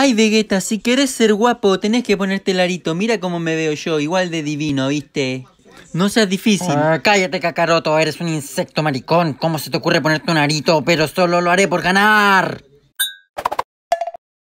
Ay, Vegeta, si querés ser guapo, tenés que ponerte el arito. Mira cómo me veo yo, igual de divino, ¿viste? No seas difícil. Ah, cállate, Kakaroto, eres un insecto maricón. ¿Cómo se te ocurre ponerte un arito? Pero solo lo haré por ganar.